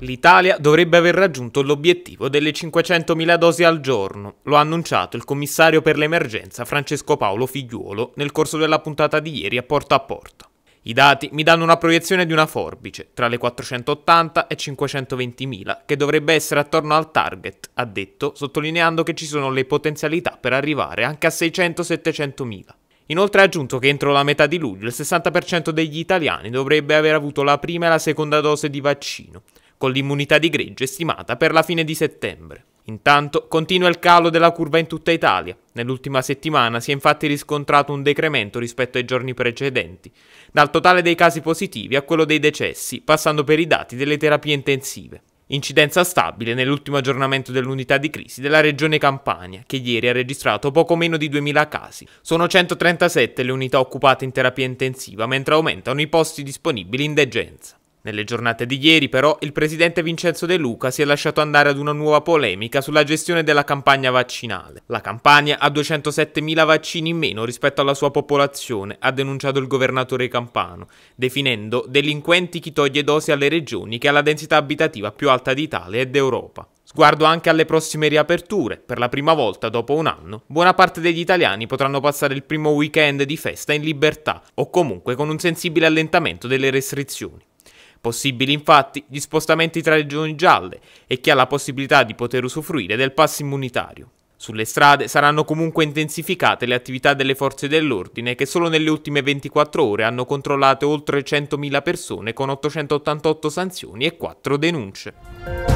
L'Italia dovrebbe aver raggiunto l'obiettivo delle 500.000 dosi al giorno, lo ha annunciato il commissario per l'emergenza Francesco Paolo Figliuolo nel corso della puntata di ieri a Porta a Porta. I dati mi danno una proiezione di una forbice, tra le 480 e 520.000, che dovrebbe essere attorno al target, ha detto, sottolineando che ci sono le potenzialità per arrivare anche a 600-700.000. Inoltre ha aggiunto che entro la metà di luglio il 60% degli italiani dovrebbe aver avuto la prima e la seconda dose di vaccino, con l'immunità di greggio stimata per la fine di settembre. Intanto continua il calo della curva in tutta Italia. Nell'ultima settimana si è infatti riscontrato un decremento rispetto ai giorni precedenti, dal totale dei casi positivi a quello dei decessi, passando per i dati delle terapie intensive. Incidenza stabile nell'ultimo aggiornamento dell'unità di crisi della regione Campania, che ieri ha registrato poco meno di 2.000 casi. Sono 137 le unità occupate in terapia intensiva, mentre aumentano i posti disponibili in degenza. Nelle giornate di ieri però il presidente Vincenzo De Luca si è lasciato andare ad una nuova polemica sulla gestione della campagna vaccinale. La Campania ha 207.000 vaccini in meno rispetto alla sua popolazione, ha denunciato il governatore campano, definendo delinquenti chi toglie dosi alle regioni che ha la densità abitativa più alta d'Italia e d'Europa. Sguardo anche alle prossime riaperture. Per la prima volta dopo un anno, buona parte degli italiani potranno passare il primo weekend di festa in libertà o comunque con un sensibile allentamento delle restrizioni. Possibili infatti gli spostamenti tra regioni gialle e chi ha la possibilità di poter usufruire del pass immunitario. Sulle strade saranno comunque intensificate le attività delle forze dell'ordine che solo nelle ultime 24 ore hanno controllato oltre 100.000 persone con 888 sanzioni e 4 denunce.